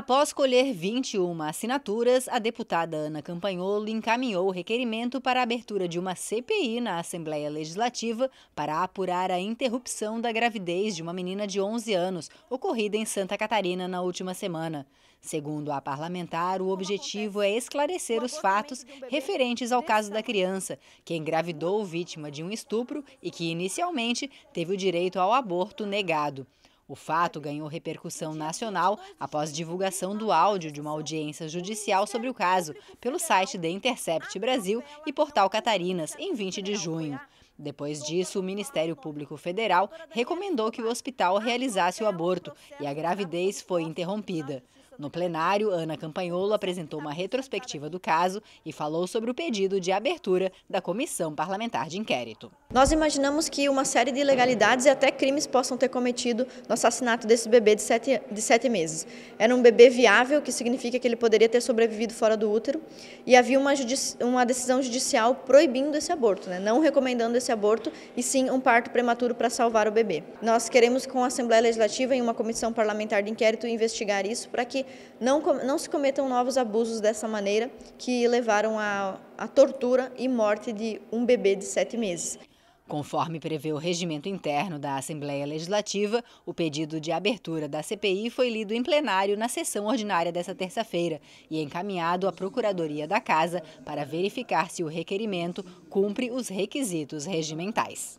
Após colher 21 assinaturas, a deputada Ana Campanholo encaminhou o requerimento para a abertura de uma CPI na Assembleia Legislativa para apurar a interrupção da gravidez de uma menina de 11 anos, ocorrida em Santa Catarina na última semana. Segundo a parlamentar, o objetivo é esclarecer os fatos referentes ao caso da criança, que engravidou vítima de um estupro e que inicialmente teve o direito ao aborto negado. O fato ganhou repercussão nacional após divulgação do áudio de uma audiência judicial sobre o caso pelo site The Intercept Brasil e portal Catarinas, em 20 de junho. Depois disso, o Ministério Público Federal recomendou que o hospital realizasse o aborto e a gravidez foi interrompida. No plenário, Ana Campanholo apresentou uma retrospectiva do caso e falou sobre o pedido de abertura da comissão parlamentar de inquérito. Nós imaginamos que uma série de ilegalidades e até crimes possam ter cometido no assassinato desse bebê de sete, de sete meses. Era um bebê viável, que significa que ele poderia ter sobrevivido fora do útero, e havia uma, uma decisão judicial proibindo esse aborto, né? não recomendando esse aborto, e sim um parto prematuro para salvar o bebê. Nós queremos, com a Assembleia Legislativa, e uma comissão parlamentar de inquérito, investigar isso para que não, não se cometam novos abusos dessa maneira que levaram à tortura e morte de um bebê de sete meses. Conforme prevê o regimento interno da Assembleia Legislativa, o pedido de abertura da CPI foi lido em plenário na sessão ordinária desta terça-feira e encaminhado à Procuradoria da Casa para verificar se o requerimento cumpre os requisitos regimentais.